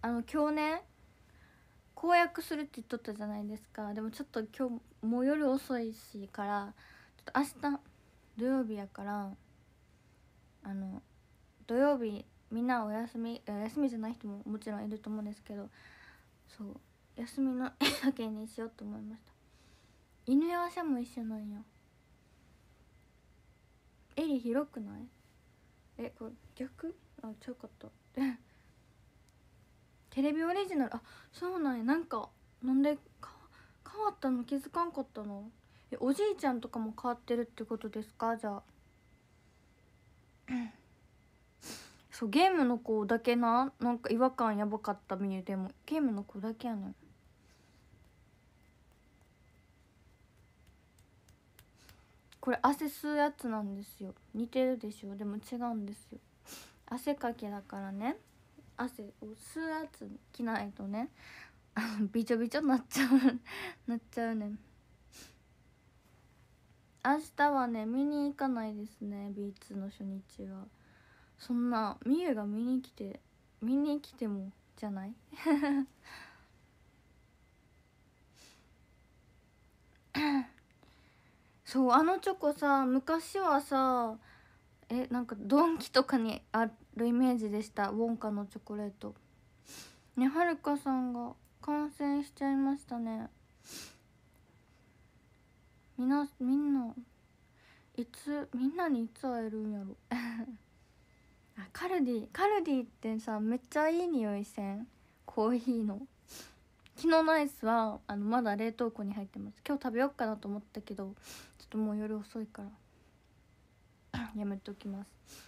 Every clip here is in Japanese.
あの今日ね公約するって言っとったじゃないですかでもちょっと今日もう夜遅いしからちょっと明日土曜日やからあの土曜日みんなお休み休みじゃない人ももちろんいると思うんですけどそう休みのだけにしようと思いました犬やわも一緒なんや襟広くないえこれ逆あちゃうかった テレビオリジナルあそうなんやなんかなんで変わったの気づかんかったのえおじいちゃんとかも変わってるってことですかじゃあ そうゲームの子だけななんか違和感やばかったみゆでもゲームの子だけやねんこれ汗吸うやつなんですよ似てるでしょでも違うんですよ汗かきだからね汗を吸うやつ着ないとねあのびちょびちょになっちゃう なっちゃうね明日はね見に行かないですね B2 の初日はそんなみゆが見に来て見に来てもじゃない そうあのチョコさ昔はさえなんかドンキとかにあるイメージでしたウォンカのチョコレートねはるかさんが感染しちゃいましたねみなみんないつみんなにいつ会えるんやろ あカルディカルディってさめっちゃいい匂いせんコーヒーの昨日のアイスはあのまだ冷凍庫に入ってます今日食べようかなと思ったけどちょっともう夜遅いからやめときます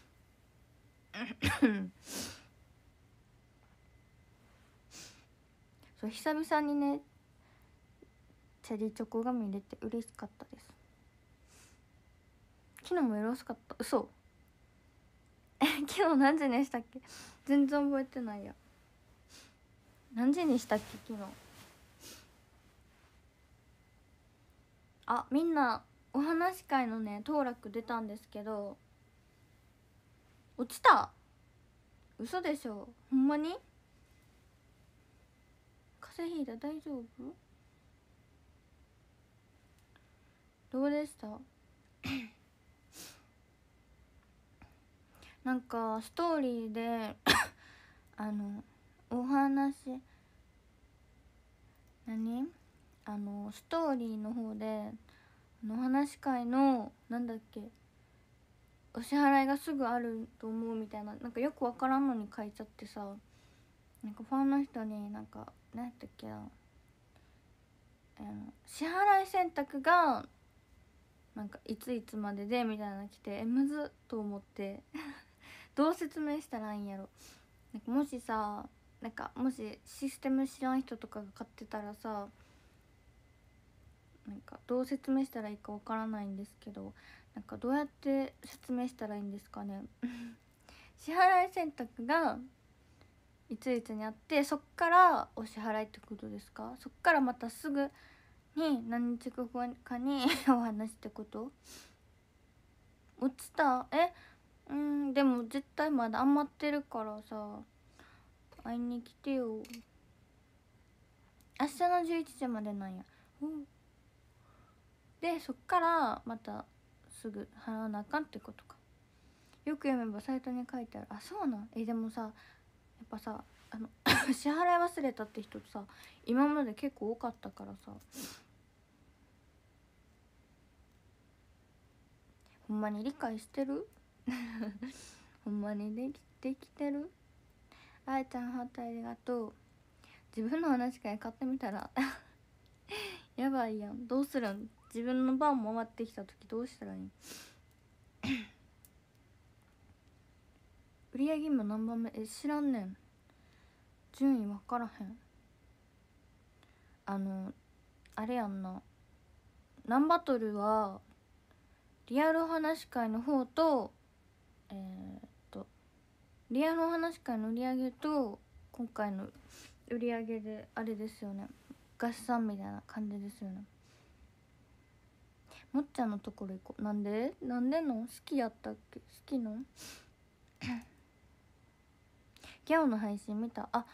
そう久々にねチェリーチョコが見れて嬉しかったです昨日もよろしかった嘘え昨日何時にしたっけ全然覚えてないや何時にしたっけ昨日あみんなお話会のね当落出たんですけど落ちた嘘でしょほんまに風邪ひいた大丈夫どうでした なんかストーリーで あのお話何あのストーリーの方でお話会のなんだっけお支払いがすぐあると思うみたいななんかよく分からんのに書いちゃってさなんかファンの人になんか何やったっけな支払い選択がなんかいついつまででみたいなの来てえむずと思って どう説明したらいいんやろなんかもしさなんかもしシステム知らん人とかが買ってたらさなんかどう説明したらいいかわからないんですけどなんかどうやって説明したらいいんですかね 支払い選択がいついつにあってそっからお支払いってことですかそっからまたすぐに何日後かに お話ってこと落ちたえうんでも絶対まだ余ってるからさ会いに来てよ明日の11時までなんやうんでそっからまたすぐ払わなあかんってことかよく読めばサイトに書いてあるあそうなんえでもさやっぱさあの 支払い忘れたって人さ今まで結構多かったからさほんまに理解してる ほんまにできできてるあやちゃんハートありがとう自分の話から買ってみたら やばいやんどうするん自分の番回ってきた時どうしたらいい 売上も何番目え知らんねん順位分からへんあのあれやんな何バトルはリアル話し会の方とえー、っとリアル話し会の売り上げと今回の売り上げであれですよね合算みたいな感じですよねもっちゃんのところ行こうなんでなんでの好きやったっけ好きの ギャオの配信見たあ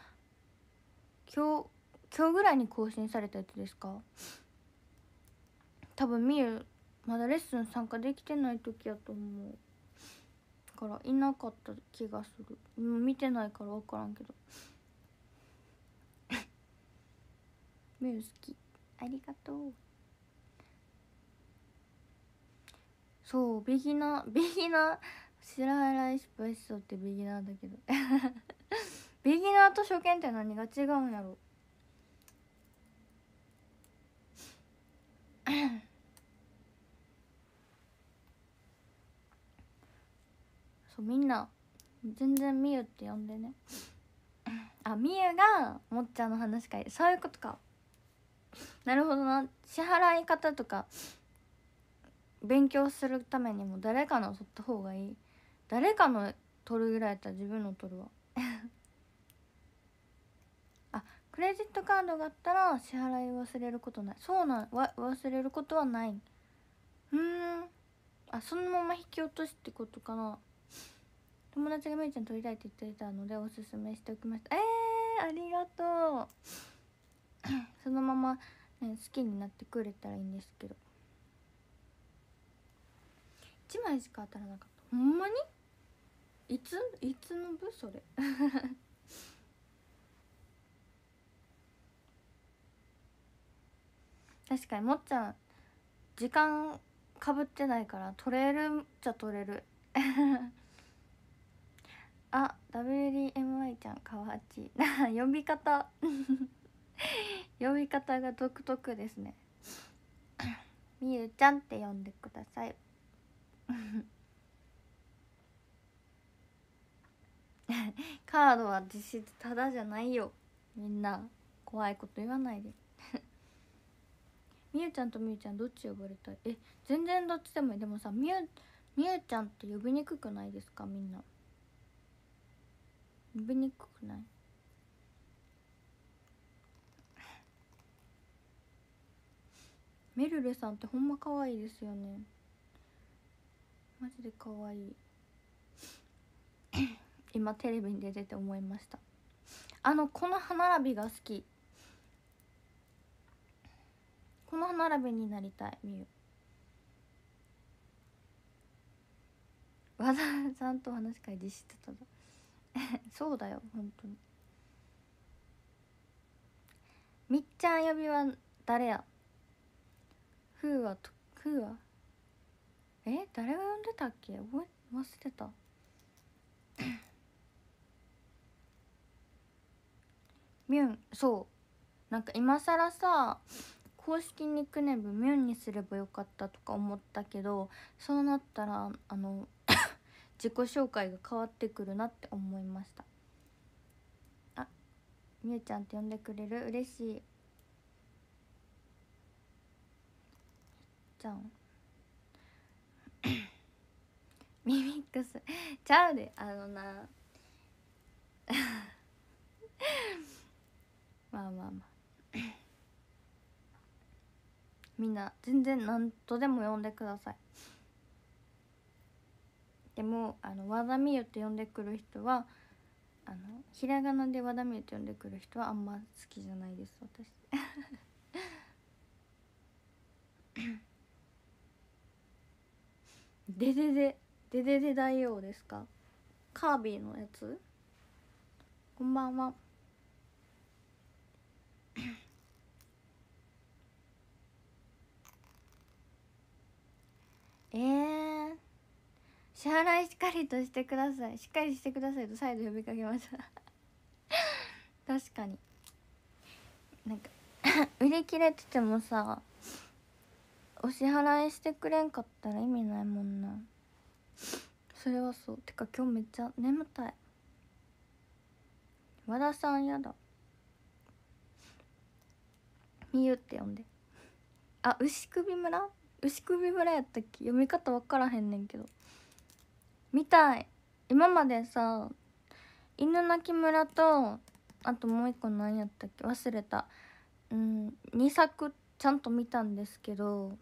今日今日ぐらいに更新されたやつですか多分みゆまだレッスン参加できてない時やと思うからいなかった気がするもう見てないから分からんけどみゆ 好きありがとうそうビギナー ビギナー白原石橋しそうってビギナーだけど ビギナーと初見って何が違うんやろ そうみんな全然みゆって呼んでね あみゆがもっちゃんの話し会そういうことか なるほどな支払い方とか勉強するためにも誰かの取った方がいい誰かの取るぐらいやったら自分の取るわ あクレジットカードがあったら支払い忘れることないそうなんわ忘れることはないうんあそのまま引き落としってことかな友達がめいちゃん取りたいって言ってたのでおすすめしておきましたえー、ありがとう そのまま、ね、好きになってくれたらいいんですけど1枚しか当たらなかったほんまにいついつの部それ 確かにもっちゃん時間かぶってないから取れるっちゃ取れる あ WDMI ちゃんかわち 呼び方呼び方が独特ですね みゆちゃんって呼んでください カードは実質ただじゃないよみんな怖いこと言わないで みゆちゃんとみゆちゃんどっち呼ばれたいえ全然どっちでもいいでもさみゆみゆちゃんって呼びにくくないですかみんな呼びにくくないめるるさんってほんま可愛いですよねマジで可愛い 今テレビに出てて思いましたあのこの歯並びが好きこの歯並びになりたいみゆ和田さんと話し会実施してただ そうだよ本当にみっちゃん呼びは誰やふうはとふうはえ誰が呼んでたっけ覚え忘れてたミュンそうなんか今更さ公式ニックネームミュンにすればよかったとか思ったけどそうなったらあの 自己紹介が変わってくるなって思いましたあみゆちゃんって呼んでくれる嬉しいじゃんミミックスちゃうであのな まあまあまあみんな全然何とでも呼んでくださいでもあの和田美優って呼んでくる人はあのひらがなで和田美優って呼んでくる人はあんま好きじゃないです私 デデデデデデ大王ですかカービィのやつこんばんは えー、支払いしっかりとしてくださいしっかりしてくださいと再度呼びかけました 確かになんか 売り切れててもさお支払いしてくれんかったら意味ないもんなそれはそうてか今日めっちゃ眠たい和田さんやだみゆって呼んであ牛首村牛首村やったっけ読み方分からへんねんけど見たい今までさ犬鳴村とあともう一個何やったっけ忘れたうん2作ちゃんと見たんですけど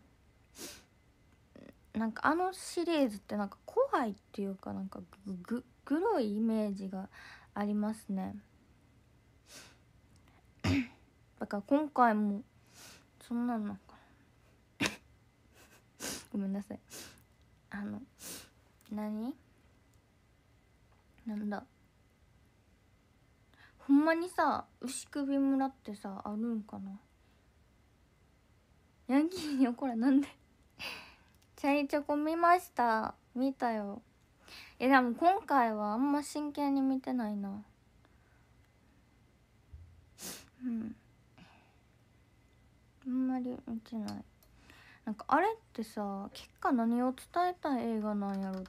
なんかあのシリーズってなんか怖いっていうかなんかググロいイメージがありますね だから今回もそんなんなんか ごめんなさいあの何なんだほんまにさ牛首村ってさあるんかなヤンキーに怒らなんでチャいチョコ見ました見たよえでも今回はあんま真剣に見てないなうんあんまり見てないなんかあれってさ結果何を伝えたい映画なんやろ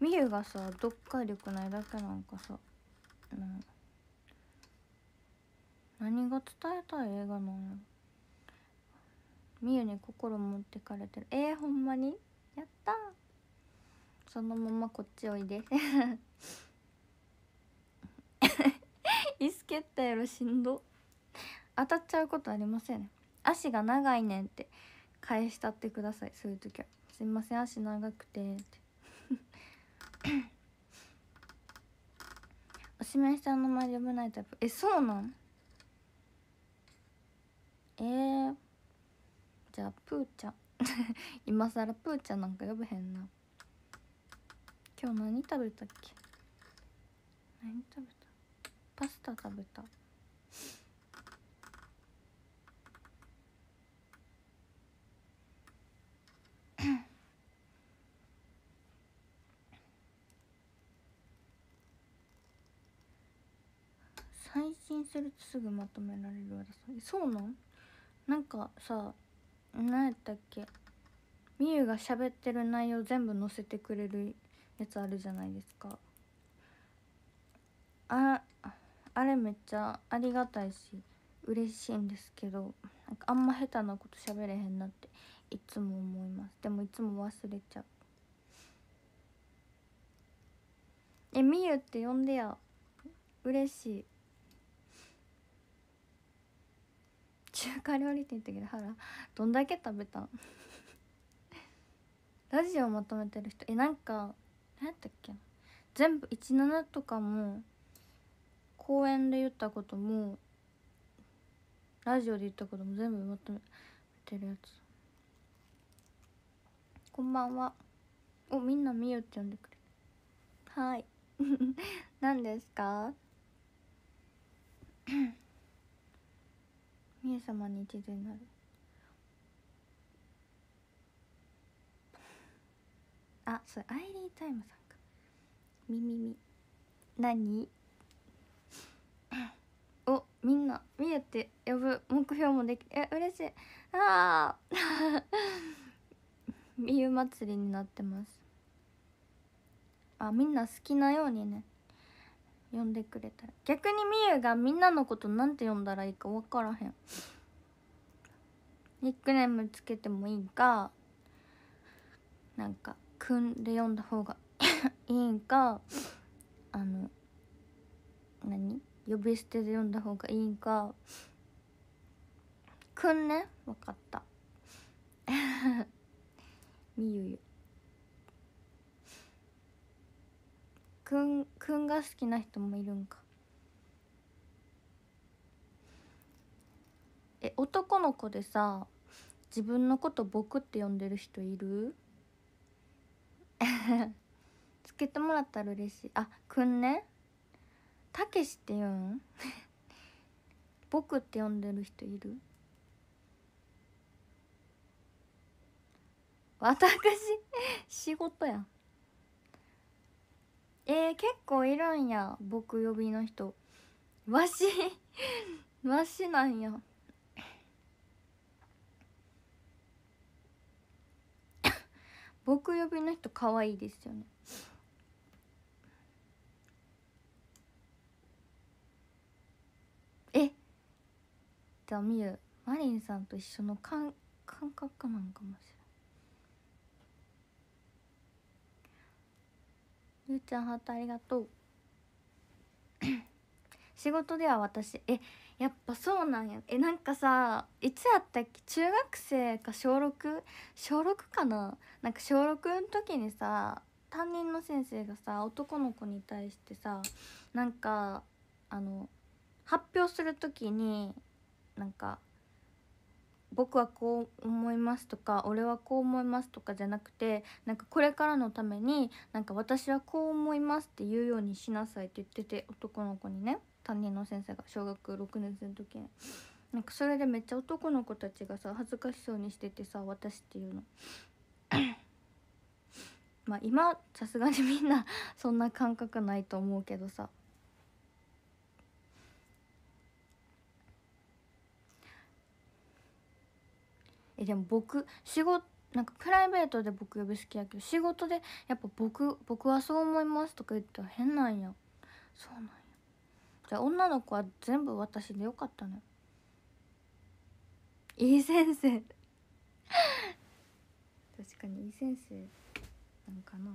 みゆがさ読解力ないだけなんかさ、うん、何が伝えたい映画なんやろみゆに心持ってかれてるえー、ほんまにやったそのままこっちおいで 椅子蹴ったやろしんど当たっちゃうことありません足が長いねんって返したってくださいそういう時はすいません足長くてって おしめした名前呼めないタイプえそうなんえーちゃプーちゃん 今更プーちゃんなんか呼べへんな今日何食べたっけ何食べたパスタ食べた 最新するとすぐまとめられるわそうなんなんかさ何やったっけみゆが喋ってる内容全部載せてくれるやつあるじゃないですかああれめっちゃありがたいし嬉しいんですけどなんかあんま下手なこと喋れへんなっていつも思いますでもいつも忘れちゃうえみゆって呼んでや嬉しい中華料理店行ったけど腹どんだけ食べた ラジオまとめてる人えなんか何やったっけ全部17とかも公演で言ったこともラジオで言ったことも全部まとめてるやつこんばんはおみんなみゆって呼んでくれはい 何ですか 宮様に一途になるあそれアイリータイムさんかみみみ何 おみんなみゆって呼ぶ目標もできえ嬉しいああ みゆ祭りになってますあみんな好きなようにね呼んでくれたら逆にみゆがみんなのことなんて呼んだらいいか分からへんニックネームつけてもいいかなんか「くん」で呼んだ方が いいんかあの何呼び捨てで呼んだ方がいいんかくんね分かった みゆゆくんくんが好きな人もいるんかえ男の子でさ自分のこと「僕」って呼んでる人いる つけてもらったら嬉しいあくんねたけしって言うん「僕」って呼んでる人いる私 仕事やんえー、結構いるんや僕呼びの人わしわしなんや 僕呼びの人可愛いですよねえじゃあみゆマリンさんと一緒の感感覚なんかもしれないゆうちゃんハートありがとう 仕事では私えやっぱそうなんやえなんかさいつやったっけ中学生か小 6? 小6かななんか小6の時にさ担任の先生がさ男の子に対してさなんかあの発表する時になんか僕はこう思いますとか俺はこう思いますとかじゃなくてなんかこれからのためになんか私はこう思いますって言うようにしなさいって言ってて男の子にね担任の先生が小学6年生の時に。なんかそれでめっちゃ男の子たちがさ恥ずかしそうにしててさ私っていうのまあ今さすがにみんなそんな感覚ないと思うけどさえでも僕仕事なんかプライベートで僕呼び好きやけど仕事でやっぱ僕「僕はそう思います」とか言ったら変なんやそうなんやじゃあ女の子は全部私でよかったねいい先生 確かにいい先生なんかな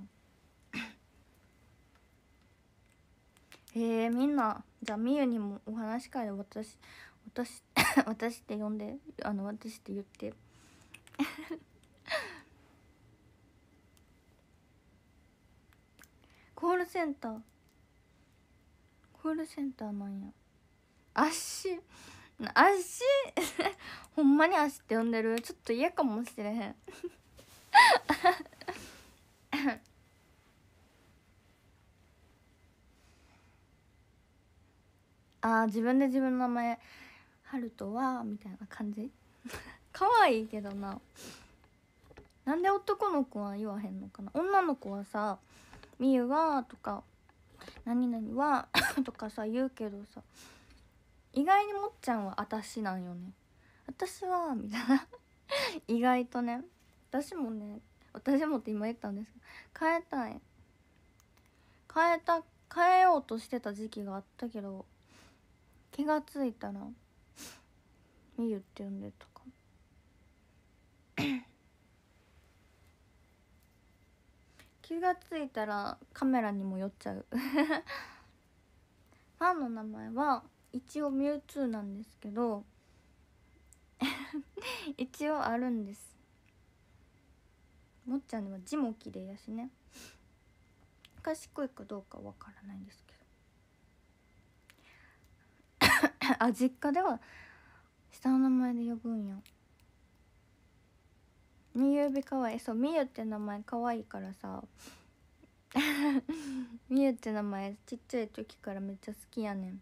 ええー、みんなじゃあみゆにもお話し会で私私 私って呼んであの私って言って。コールセンターコールセンターなんや足足 ほんまに足って呼んでるちょっと嫌かもしれへん ああ自分で自分の名前「ハルトは」みたいな感じ可愛いけどななんで男の子は言わへんのかな女の子はさ「みゆは」とか「何々は」とかさ言うけどさ意外にもっちゃんは私なんよね私はみたいな 意外とね私もね私もって今言ったんですけど変えたい変えた変えようとしてた時期があったけど気が付いたら「みゆ」って呼んでた 気がついたらカメラにも寄っちゃう ファンの名前は一応ミュウツーなんですけど 一応あるんですもっちゃんは字も綺麗やしね賢いかどうかわからないんですけど あ実家では下の名前で呼ぶんやみゆびかわいいそうみゆって名前かわいいからさ みゆって名前ちっちゃい時からめっちゃ好きやねん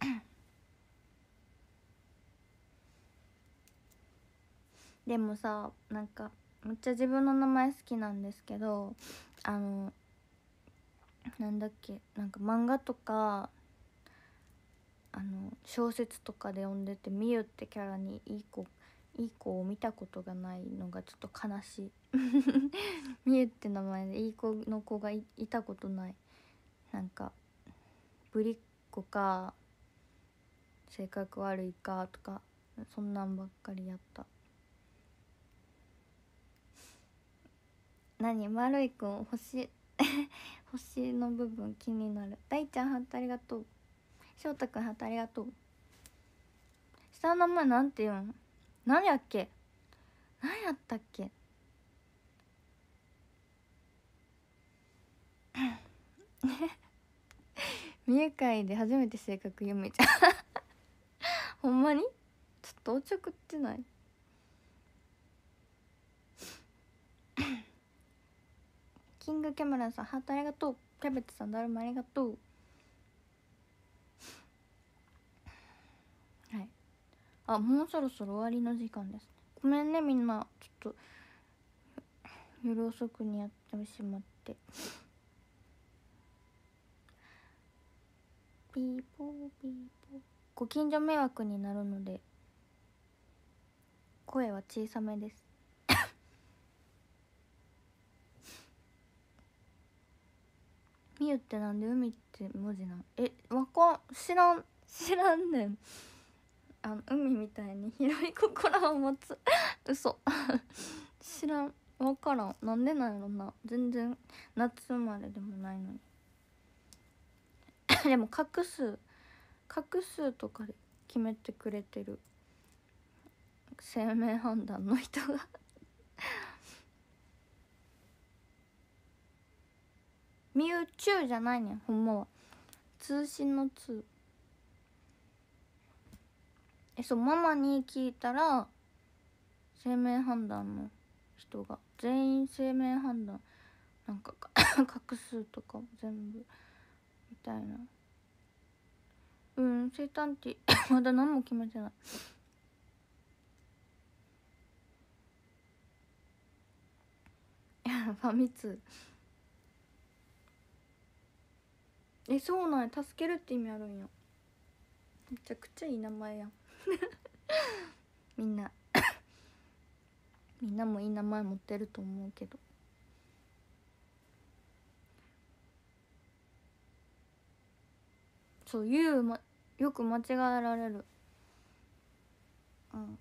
でもさなんかめっちゃ自分の名前好きなんですけどあのなんだっけなんか漫画とかあの小説とかで読んでてみゆってキャラにいい子いい子を見たことがないのがちょっと悲しいみゆ って名前でいい子の子がいたことないなんかぶりっ子か性格悪いかとかそんなんばっかりやった何丸いくん星 星の部分気になる大ちゃんハントありがとう翔太くんありがとう下の名前なんて言うん何やっけ何やったっけ 見えいで初めて性格読めちゃう ほんまにちょっとおちってないキングキャメラさんハートありがとうキャベツさんだるまありがとうあもうそろそろ終わりの時間ですねごめんねみんなちょっと夜遅くにやってしまってピーポーピーポーご近所迷惑になるので声は小さめですみゆ ってなんで海って文字なんえわかん知らん知らんねんあの海みたいに広い心を持つ 嘘知らん分からんなんでなんやろな全然夏生まれでもないのに でも画数画数とかで決めてくれてる生命判断の人がミュチューじゃないねんほんまは通信の通えそうママに聞いたら生命判断の人が全員生命判断なんか 画数とか全部みたいなうん生誕て。まだ何も決めてない ファミ通えそうなんや助けるって意味あるんやめちゃくちゃいい名前やんみんなみんなもいい名前持ってると思うけどそう「ゆう、ま」よく間違えられるうん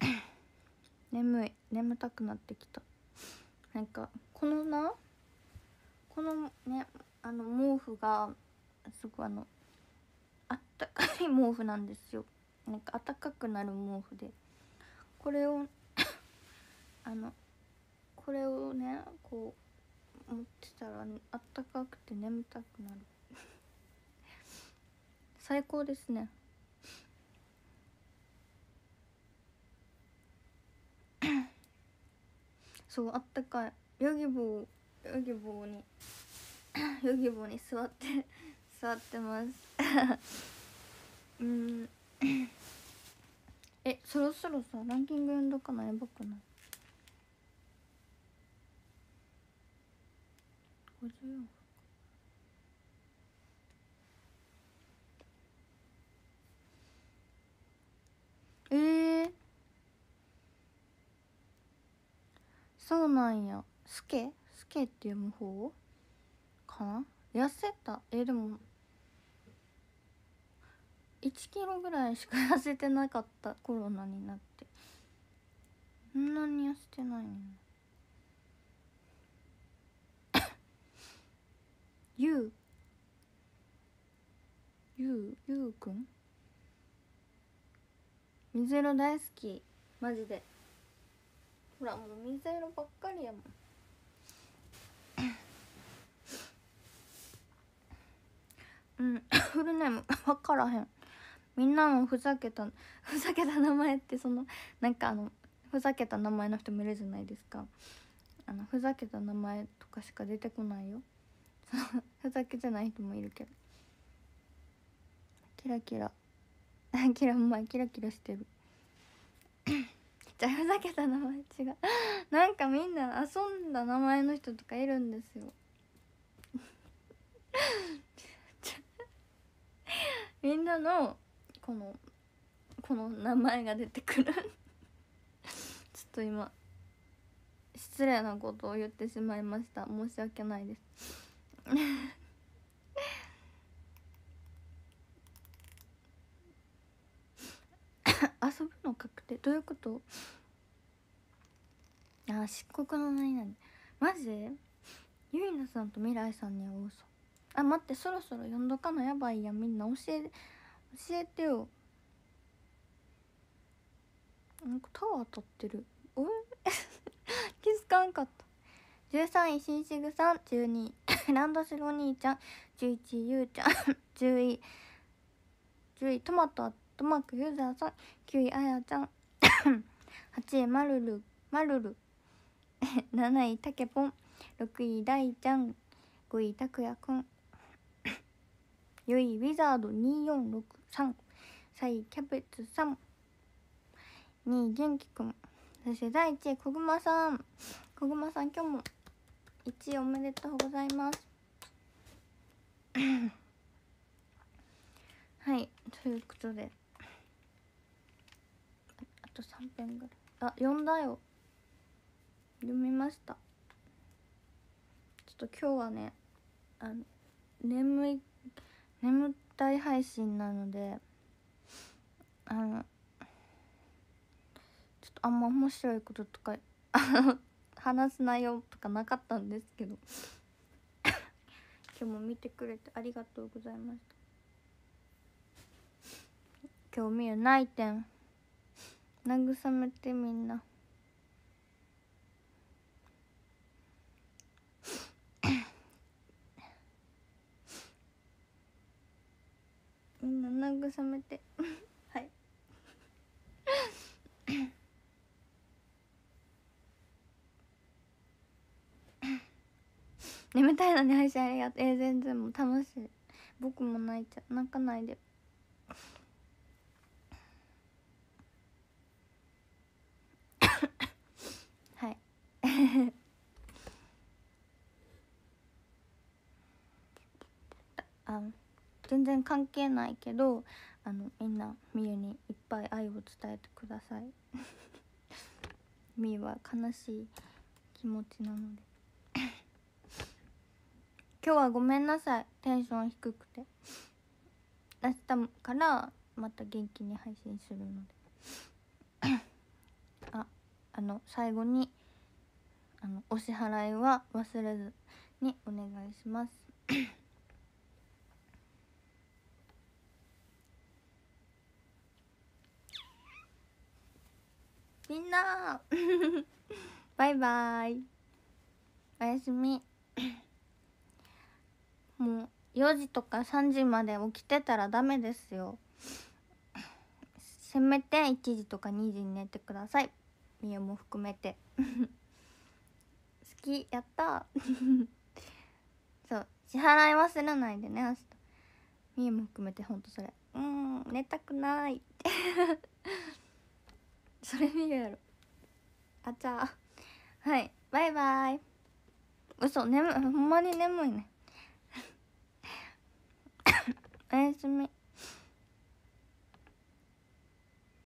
眠い眠たくなってきたなんかこのなこのねあの毛布がすごいあのあったかい毛布なんですよなんか暖かくなる毛布でこれを あのこれをねこう持ってたら、あったかくて眠たくなる 最高ですね そうあったかいヨギボーヨギボーに ヨギボーに座って座ってますうんえそろそろさランキング読んどかないやばくない54分えー、そうなんやすけすけって読む方かな痩せたえでも1キロぐらいしか痩せてなかったコロナになってそんなに痩せてないの、ね、ゆうゆうゆうくん水色大好きマジでほらもう水色ばっかりやもん うん フルネーム分からへんみんなもふざけた ふざけた名前ってそのなんかあのふざけた名前の人もいるじゃないですかあのふざけた名前とかしか出てこないよ ふざけてない人もいるけどキラキラキラうまいキラキラしてる じゃあふざけた名前違うなんかみんな遊んだ名前の人とかいるんですよ みんなのこのこの名前が出てくるちょっと今失礼なことを言ってしまいました申し訳ないです遊ぶの確定どういうことあ漆黒の何なマジゆいなさんと未来さんに会おうぞあ待ってそろそろ読んどかのやばいやみんな教え教えてよなんかタワー当たってるえ 気づかんかった13位しんしぐさん12位 ランドセルお兄ちゃん11位ゆうちゃん10 位10位トマトトマクユーザーさん9位あやちゃん8位まるるまるる7位たけポん6位大ちゃん5位たくやくん4位ウィザード246さんサイキャベツさん2位元気くんそして第1位ぐまさんこぐまさん今日も1位おめでとうございます はいということであと3編ぐらいあ読んだよ読みましたちょっと今日はねあの眠い眠体配信なのであのちょっとあんま面白いこととか 話す内容とかなかったんですけど今日も見てくれてありがとうございました日見るない点慰めてみんな。みんな慰めて はい 眠たいのに配信ありがとうえー、全然もう楽しい僕も泣いちゃう泣かないで然関係ないけどあのみんなみゆにいっぱい愛を伝えてくださいみゆ は悲しい気持ちなので 今日はごめんなさいテンション低くて明日からまた元気に配信するので ああの最後にあのお支払いは忘れずにお願いしますみんなバイバーイおやすみもう4時とか3時まで起きてたらダメですよせめて1時とか2時に寝てくださいみゆも含めて好きやったそう支払い忘れないでね明日みゆも含めてほんとそれうん寝たくないってそれ見るやろあちゃーはいバイバイ嘘眠ほんまに眠いね おやすみ